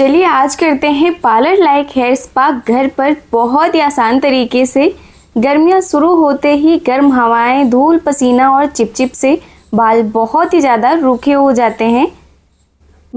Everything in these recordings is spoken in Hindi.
चलिए आज करते हैं पार्लर लाइक हेयर स्पा घर पर बहुत ही आसान तरीके से गर्मियाँ शुरू होते ही गर्म हवाएं धूल पसीना और चिपचिप से बाल बहुत ही ज़्यादा रूखे हो जाते हैं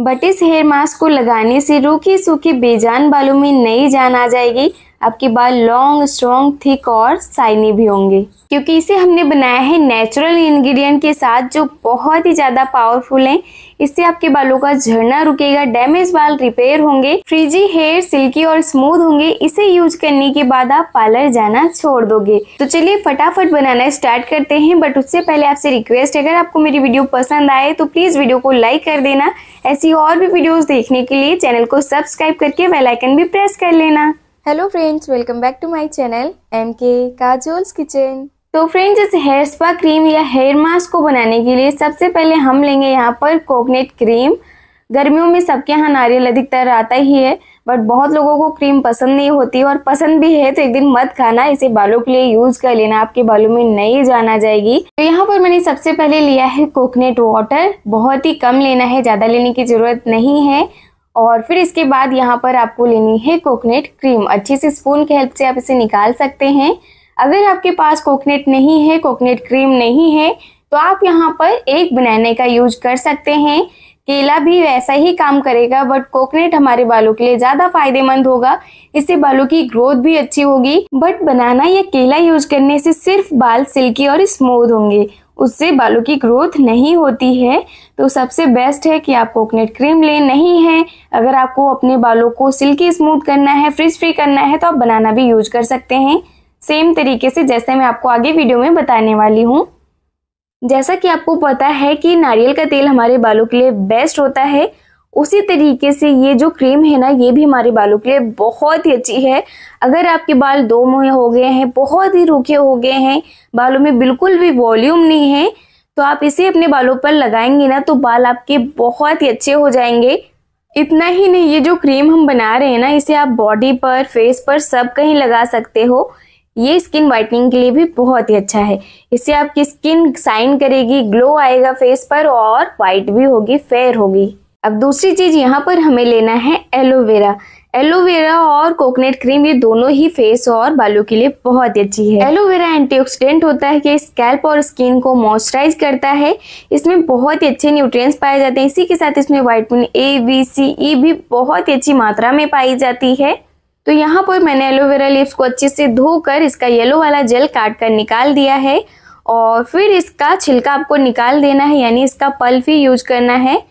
बट इस हेयर मास्क को लगाने से रूखी सूखे बेजान बालों में नई जान आ जाएगी आपके बाल लॉन्ग स्ट्रॉन्ग थिक और साइनी भी होंगे क्योंकि इसे हमने बनाया है नेचुरल इंग्रेडिएंट के साथ जो बहुत ही ज़्यादा पावरफुल है इससे आपके बालों का झड़ना रुकेगा डैमेज बाल रिपेयर होंगे फ्रिजी हेयर सिल्की और स्मूथ होंगे इसे यूज करने के बाद आप पार्लर जाना छोड़ दोगे तो चलिए फटाफट बनाना स्टार्ट करते हैं बट उससे पहले आपसे रिक्वेस्ट अगर आपको मेरी वीडियो पसंद आए तो प्लीज़ वीडियो को लाइक कर देना ऐसी और भी वीडियो देखने के लिए चैनल को सब्सक्राइब करके वेलाइकन भी प्रेस कर लेना hello friends welcome back to my channel M K Kajol's kitchen तो फ्रेंड्स इस हेयर स्पा क्रीम या हेयर मास्क को बनाने के लिए सबसे पहले हम लेंगे यहाँ पर कोकोनट क्रीम गर्मियों में सबके यहाँ नारियल अधिकतर आता ही है बट बहुत लोगों को क्रीम पसंद नहीं होती और पसंद भी है तो एक दिन मत खाना इसे बालों के लिए यूज कर लेना आपके बालों में नहीं जाना जाएगी तो यहाँ पर मैंने सबसे पहले लिया है कोकोनट वाटर बहुत ही कम लेना है ज़्यादा लेने की ज़रूरत नहीं है और फिर इसके बाद यहाँ पर आपको लेनी है कोकोनट क्रीम अच्छे से स्पून की हेल्प से आप इसे निकाल सकते हैं अगर आपके पास कोकोनट नहीं है कोकोनट क्रीम नहीं है तो आप यहाँ पर एक बनाने का यूज कर सकते हैं केला भी वैसा ही काम करेगा बट कोकोनट हमारे बालों के लिए ज्यादा फायदेमंद होगा इससे बालों की ग्रोथ भी अच्छी होगी बट बनाना या केला यूज करने से सिर्फ बाल सिल्की और स्मूथ होंगे उससे बालों की ग्रोथ नहीं होती है तो सबसे बेस्ट है कि आप कोकोनट क्रीम लें नहीं है अगर आपको अपने बालों को सिल्की स्मूथ करना है फ्रिज फ्री करना है तो आप बनाना भी यूज कर सकते हैं सेम तरीके से जैसे मैं आपको आगे वीडियो में बताने वाली हूँ जैसा कि आपको पता है कि नारियल का तेल हमारे बालों के लिए बेस्ट होता है उसी तरीके से ये जो क्रीम है ना ये भी हमारे बालों के लिए बहुत ही अच्छी है अगर आपके बाल दो मुहे हो गए हैं बहुत ही रूखे हो गए हैं बालों में बिल्कुल भी वॉल्यूम नहीं है तो आप इसे अपने बालों पर लगाएंगे ना तो बाल आपके बहुत ही अच्छे हो जाएंगे इतना ही नहीं ये जो क्रीम हम बना रहे हैं ना इसे आप बॉडी पर फेस पर सब कहीं लगा सकते हो ये स्किन वाइटनिंग के लिए भी बहुत ही अच्छा है इससे आपकी स्किन साइन करेगी ग्लो आएगा फेस पर और वाइट भी होगी फेयर होगी अब दूसरी चीज़ यहाँ पर हमें लेना है एलोवेरा एलोवेरा और कोकोनट क्रीम ये दोनों ही फेस और बालों के लिए बहुत अच्छी है एलोवेरा एंटीऑक्सीडेंट होता है ये स्कैल्प और स्किन को मॉइस्चराइज करता है इसमें बहुत ही अच्छे न्यूट्रिएंट्स पाए जाते हैं इसी के साथ इसमें वाइटमिन ए बी सी ई भी बहुत ही अच्छी मात्रा में पाई जाती है तो यहाँ पर मैंने एलोवेरा लीव्स को अच्छे से धोकर इसका येलो वाला जेल काट कर निकाल दिया है और फिर इसका छिलका आपको निकाल देना है यानी इसका पल्फ ही यूज करना है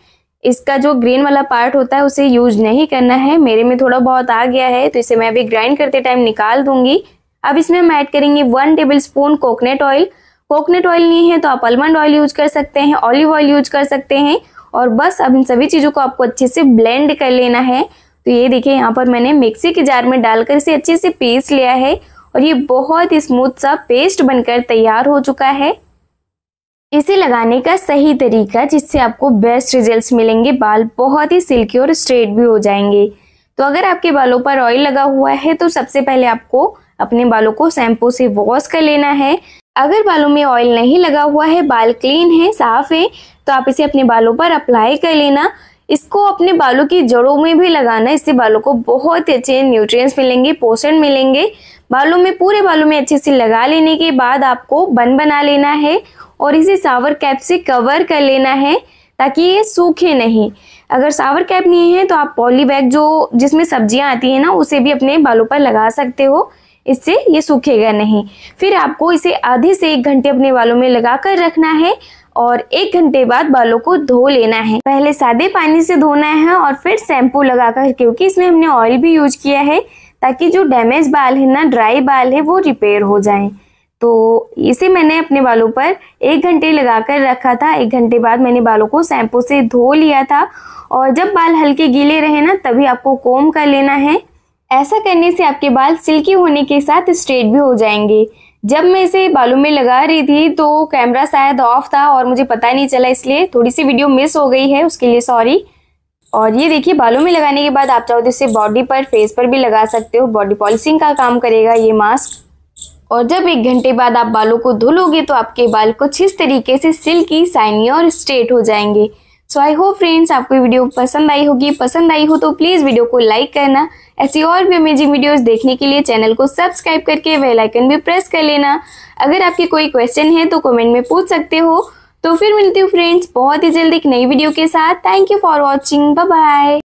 इसका जो ग्रीन वाला पार्ट होता है उसे यूज नहीं करना है मेरे में थोड़ा बहुत आ गया है तो इसे मैं अभी ग्राइंड करते टाइम निकाल दूंगी अब इसमें हम ऐड करेंगे one tablespoon coconut oil coconut oil नहीं है तो आप आलमंड ऑयल यूज कर सकते हैं ऑलिव ऑयल यूज कर सकते हैं और बस अब इन सभी चीज़ों को आपको अच्छे से ब्लेंड कर लेना है तो ये देखिए यहाँ पर मैंने मिक्सी के जार में डालकर इसे अच्छे से पीस लिया है और ये बहुत ही स्मूथ सा पेस्ट बनकर तैयार हो चुका है इसे लगाने का सही तरीका जिससे आपको बेस्ट रिजल्ट्स मिलेंगे बाल बहुत ही सिल्की और स्ट्रेट भी हो जाएंगे तो अगर आपके बालों पर ऑयल लगा हुआ है तो सबसे पहले आपको अपने बालों को शैम्पू से वॉश कर लेना है अगर बालों में ऑयल नहीं लगा हुआ है बाल क्लीन है साफ है तो आप इसे अपने बालों पर अप्लाई कर लेना इसको अपने बालों की जड़ों में भी लगाना इससे बालों को बहुत अच्छे न्यूट्रिएंट्स मिलेंगे पोषण मिलेंगे बालों में पूरे बालों में अच्छे से लगा लेने के बाद आपको बन बना लेना है और इसे सावर कैप से कवर कर लेना है ताकि ये सूखे नहीं अगर सावर कैप नहीं है तो आप पॉली बैग जो जिसमें सब्जियां आती है ना उसे भी अपने बालों पर लगा सकते हो इससे ये सूखेगा नहीं फिर आपको इसे आधे से एक घंटे अपने बालों में लगा कर रखना है और एक घंटे बाद बालों को धो लेना है पहले सादे पानी से धोना है और फिर शैम्पू लगाकर क्योंकि इसमें हमने ऑयल भी यूज किया है ताकि जो डैमेज बाल है ना ड्राई बाल है वो रिपेयर हो जाए तो इसे मैंने अपने बालों पर एक घंटे लगाकर रखा था एक घंटे बाद मैंने बालों को शैम्पू से धो लिया था और जब बाल हल्के गीले रहे ना तभी आपको कोम कर लेना है ऐसा करने से आपके बाल सिल्की होने के साथ स्ट्रेट भी हो जाएंगे जब मैं इसे बालों में लगा रही थी तो कैमरा शायद ऑफ था और मुझे पता नहीं चला इसलिए थोड़ी सी वीडियो मिस हो गई है उसके लिए सॉरी और ये देखिए बालों में लगाने के बाद आप चाहो तो इसे बॉडी पर फेस पर भी लगा सकते हो बॉडी पॉलिशिंग का काम करेगा ये मास्क और जब एक घंटे बाद आप बालों को धुलोगे तो आपके बाल कुछ इस तरीके से सिल्की साइनी और स्ट्रेट हो जाएंगे सो आई होप फ्रेंड्स आपको वीडियो पसंद आई होगी पसंद आई हो तो प्लीज़ वीडियो को लाइक करना ऐसी और भी अमेजिंग वीडियोस देखने के लिए चैनल को सब्सक्राइब करके वेल आइकन भी प्रेस कर लेना अगर आपके कोई क्वेश्चन है तो कमेंट में पूछ सकते हो तो फिर मिलती हूँ फ्रेंड्स बहुत ही जल्दी एक नई वीडियो के साथ thank you for watching bye